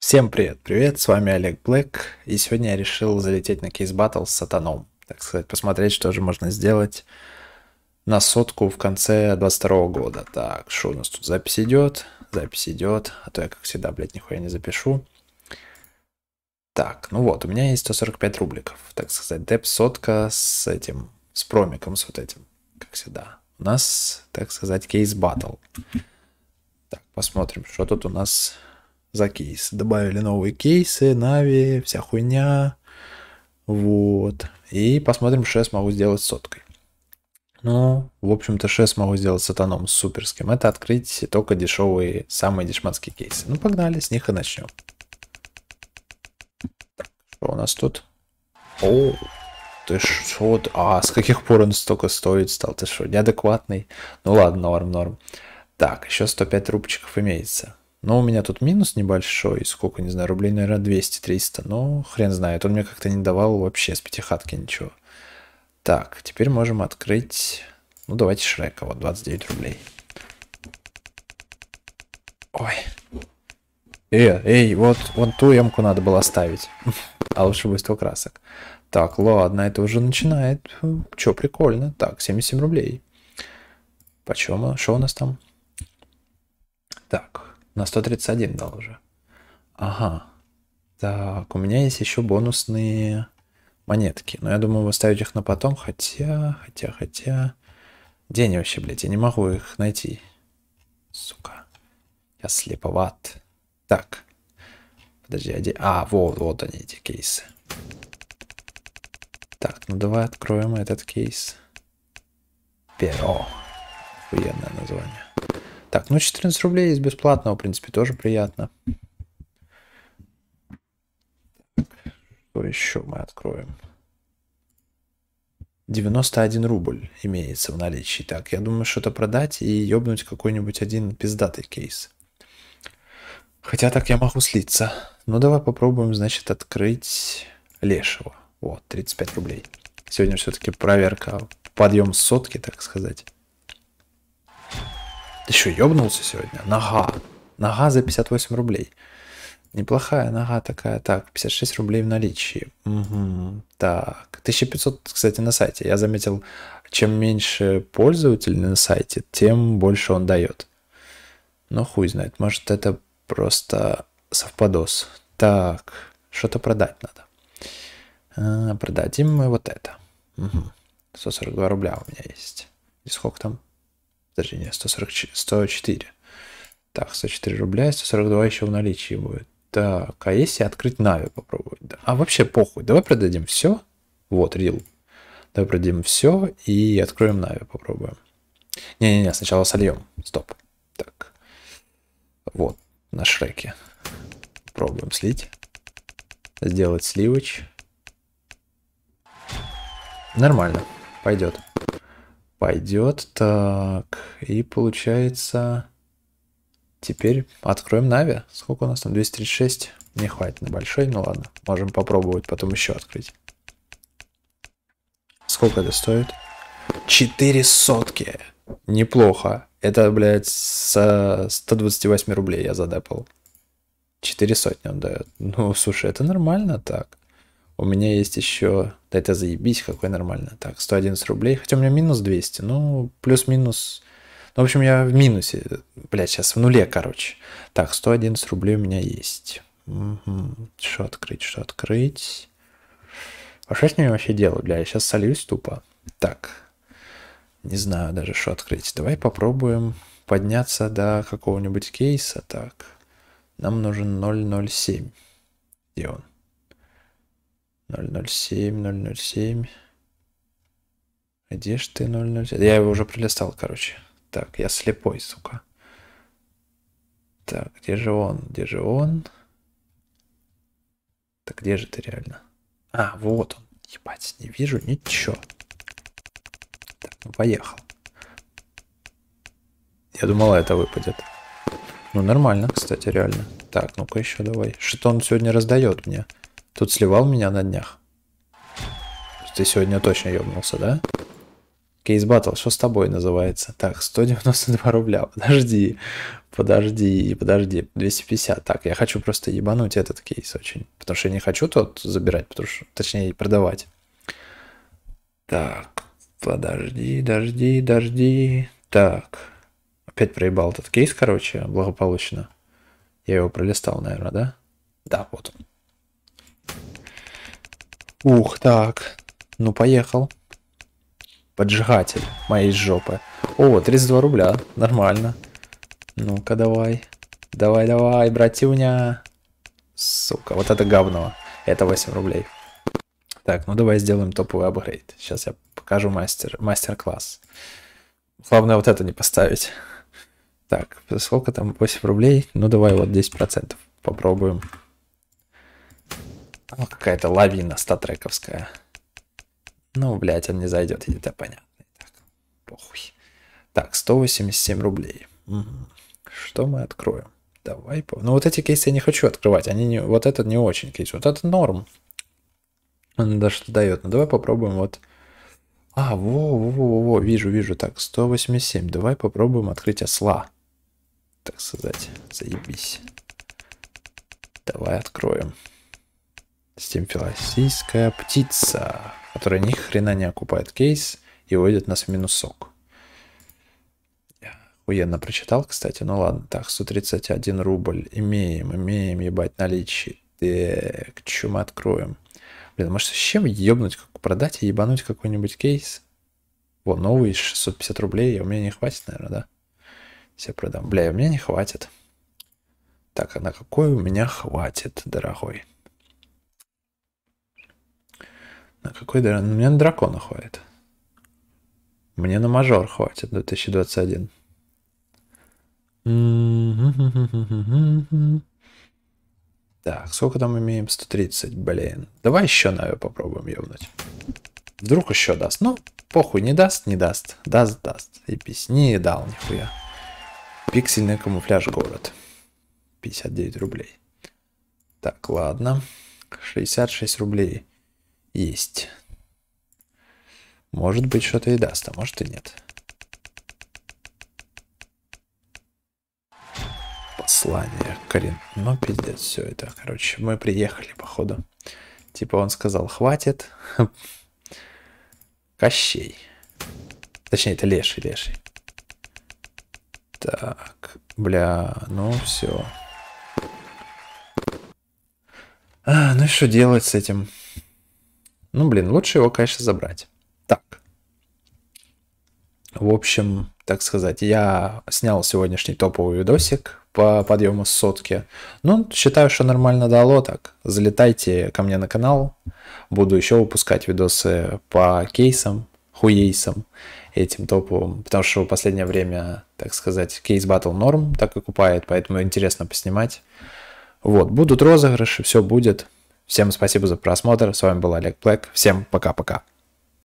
Всем привет, привет, с вами Олег Блэк, и сегодня я решил залететь на кейс батл с сатаном, так сказать, посмотреть, что же можно сделать на сотку в конце 22 года. Так, что у нас тут, запись идет, запись идет, а то я, как всегда, блядь, нихуя не запишу. Так, ну вот, у меня есть 145 рубликов, так сказать, деп сотка с этим, с промиком, с вот этим, как всегда. У нас, так сказать, кейс батл. Так, посмотрим, что тут у нас за кейс. Добавили новые кейсы, Нави, вся хуйня. Вот. И посмотрим, что я смогу сделать с соткой. Ну, в общем-то, что я смогу сделать с сатаном суперским? Это открыть только дешевые, самые дешманские кейсы. Ну, погнали, с них и начнем. Что у нас тут? О, ты что? А, с каких пор он столько стоит стал? Ты что, неадекватный? Ну ладно, норм, норм. Так, еще 105 рубчиков имеется. Но у меня тут минус небольшой, сколько, не знаю, рублей, наверное, 200-300, но хрен знает, он мне как-то не давал вообще с пятихатки ничего. Так, теперь можем открыть, ну давайте Шрека, вот 29 рублей. Ой. Э, эй, вот, вот ту емку надо было оставить. а лучше бы 100 красок. Так, ладно, это уже начинает. Чё, прикольно. Так, 77 рублей. Почему? Что у нас там? Так, на 131 дал уже. Ага. Так, у меня есть еще бонусные монетки. Но я думаю, выставить их на потом. Хотя, хотя, хотя... Где вообще, блядь? Я не могу их найти. Сука. Я слеповат. Так. Подожди, где... А, вот, вот они, эти кейсы. Так, ну давай откроем этот кейс. Перо. Охуенное название. Так, ну 14 рублей из бесплатного, в принципе, тоже приятно. Что еще мы откроем? 91 рубль имеется в наличии. Так, я думаю, что-то продать и ёбнуть какой-нибудь один пиздатый кейс. Хотя так я могу слиться. Ну, давай попробуем, значит, открыть Лешего. Вот, 35 рублей. Сегодня все-таки проверка, подъем сотки, так сказать. Ты что, ёбнулся сегодня? Нога. Нога за 58 рублей. Неплохая нога такая. Так, 56 рублей в наличии. Угу. Так, 1500, кстати, на сайте. Я заметил, чем меньше пользователь на сайте, тем больше он дает. Но ну, хуй знает, может это просто совпадос. Так, что-то продать надо. А, продадим мы вот это. Угу. 142 рубля у меня есть. И сколько там? Подожди, нет, 144, 104. Так, 104 рубля, 142 еще в наличии будет. Так, а если открыть Нави попробовать? Да. А вообще похуй, давай продадим все. Вот, Рил. Давай продадим все и откроем Нави, попробуем. Не-не-не, сначала сольем. Стоп. Так. Вот, на Шреке. Пробуем слить. Сделать сливыч. Нормально, пойдет пойдет. Так, и получается... Теперь откроем Нави. Сколько у нас там? 236. Не хватит на большой, ну ладно. Можем попробовать потом еще открыть. Сколько это стоит? 4 сотки. Неплохо. Это, блядь, с 128 рублей я задепал. 4 сотни он дает. Ну, слушай, это нормально так. У меня есть еще... Да это заебись, какой нормально. Так, 111 рублей. Хотя у меня минус 200. Ну, плюс-минус... Ну, в общем, я в минусе. Блядь, сейчас в нуле, короче. Так, 111 рублей у меня есть. Угу. Что открыть, что открыть? А что с ними вообще делаю, бля? Я сейчас сольюсь тупо. Так. Не знаю даже, что открыть. Давай попробуем подняться до какого-нибудь кейса. Так. Нам нужен 007. Где он? 007, 007. Где ж ты 007? Я его уже прилистал, короче. Так, я слепой, сука. Так, где же он? Где же он? Так где же ты реально? А, вот он. Ебать, не вижу ничего. Так, ну поехал. Я думал это выпадет. Ну, нормально, кстати, реально. Так, ну-ка еще давай. Что он сегодня раздает мне? Тут сливал меня на днях. Ты сегодня точно ёбнулся, да? Кейс батл, что с тобой называется? Так, 192 рубля, подожди, подожди, подожди, 250. Так, я хочу просто ебануть этот кейс очень, потому что я не хочу тот забирать, потому что, точнее, продавать. Так, подожди, дожди, дожди. Так, опять проебал этот кейс, короче, благополучно. Я его пролистал, наверное, да? Да, вот он. Ух, так. Ну, поехал. Поджигатель моей жопы. О, 32 рубля. Нормально. Ну-ка, давай. Давай-давай, братюня. Сука, вот это говно. Это 8 рублей. Так, ну давай сделаем топовый апгрейд. Сейчас я покажу мастер, мастер-класс. Главное вот это не поставить. Так, сколько там? 8 рублей. Ну давай вот 10% попробуем. Там ну, какая-то лавина статрековская. Ну, блядь, он не зайдет, это понятно. Так, похуй. Так, 187 рублей. Угу. Что мы откроем? Давай. Ну, вот эти кейсы я не хочу открывать. Они не... Вот этот не очень кейс. Вот этот норм. Он даже что дает. Ну, давай попробуем вот... А, во-во-во-во, вижу, вижу. Так, 187. Давай попробуем открыть осла. Так сказать, заебись. Давай откроем. Стемфилосийская птица, которая ни хрена не окупает кейс и уводит нас в минусок. Уенно прочитал, кстати. Ну ладно, так, 131 рубль. Имеем, имеем, ебать, наличие. Так, что мы откроем? Блин, может, с чем ебнуть, как продать и ебануть какой-нибудь кейс? Вот новый 650 рублей, а у меня не хватит, наверное, да? Все продам. Бля, у меня не хватит. Так, а на какой у меня хватит, дорогой? На какой дракон? Ну, Мне на дракона хватит. Мне на мажор хватит 2021. Так, сколько там имеем? 130, блин. Давай еще, на наверное, попробуем ебнуть. Вдруг еще даст. Ну, похуй, не даст, не даст. Даст, даст. И песни не дал, нихуя. Пиксельный камуфляж город. 59 рублей. Так, ладно. 66 рублей есть. Может быть, что-то и даст, а может и нет. Послание. Карин. Ну, пиздец, все это. Короче, мы приехали, походу. Типа он сказал, хватит. Кощей. Точнее, это леший, леший. Так, бля, ну все. А, ну и что делать с этим? Ну, блин, лучше его, конечно, забрать. Так. В общем, так сказать, я снял сегодняшний топовый видосик по подъему с сотки. Ну, считаю, что нормально дало так. Залетайте ко мне на канал. Буду еще выпускать видосы по кейсам, хуейсам этим топовым, потому что в последнее время, так сказать, кейс батл норм так и купает, поэтому интересно поснимать. Вот, будут розыгрыши, все будет. Всем спасибо за просмотр. С вами был Олег Блэк. Всем пока-пока.